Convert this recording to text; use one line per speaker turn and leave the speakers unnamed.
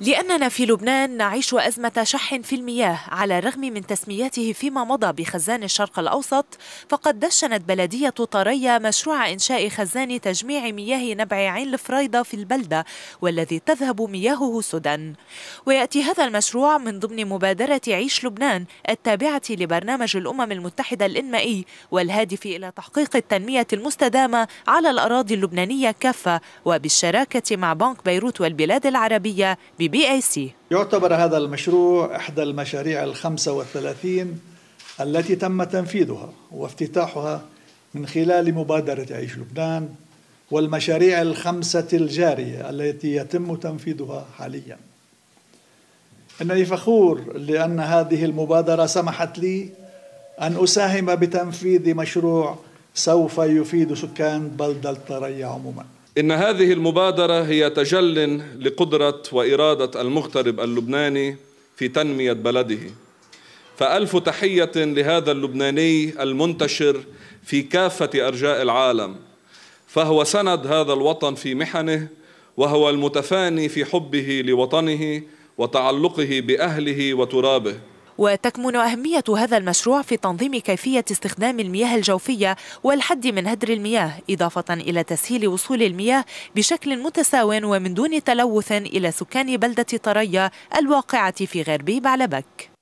لأننا في لبنان نعيش أزمة شح في المياه على الرغم من تسميته فيما مضى بخزان الشرق الأوسط فقد دشنت بلدية طرية مشروع إنشاء خزان تجميع مياه نبع عين الفريضة في البلدة والذي تذهب مياهه سدى ويأتي هذا المشروع من ضمن مبادرة عيش لبنان التابعة لبرنامج الأمم المتحدة الإنمائي والهادف إلى تحقيق التنمية المستدامة على الأراضي اللبنانية كافة وبالشراكة مع بنك بيروت والبلاد العربية ببي اي سي
يعتبر هذا المشروع إحدى المشاريع الخمسة والثلاثين التي تم تنفيذها وافتتاحها من خلال مبادرة عيش لبنان والمشاريع الخمسة الجارية التي يتم تنفيذها حاليا إنني فخور لأن هذه المبادرة سمحت لي أن أساهم بتنفيذ مشروع سوف يفيد سكان بلدة التريا عموماً
إن هذه المبادرة هي تجل لقدرة وإرادة المغترب اللبناني في تنمية بلده فألف تحية لهذا اللبناني المنتشر في كافة أرجاء العالم فهو سند هذا الوطن في محنه وهو المتفاني في حبه لوطنه وتعلقه بأهله وترابه
وتكمن أهمية هذا المشروع في تنظيم كيفية استخدام المياه الجوفية والحد من هدر المياه إضافة إلى تسهيل وصول المياه بشكل متساو ومن دون تلوث إلى سكان بلدة طرية الواقعة في غربي بعلبك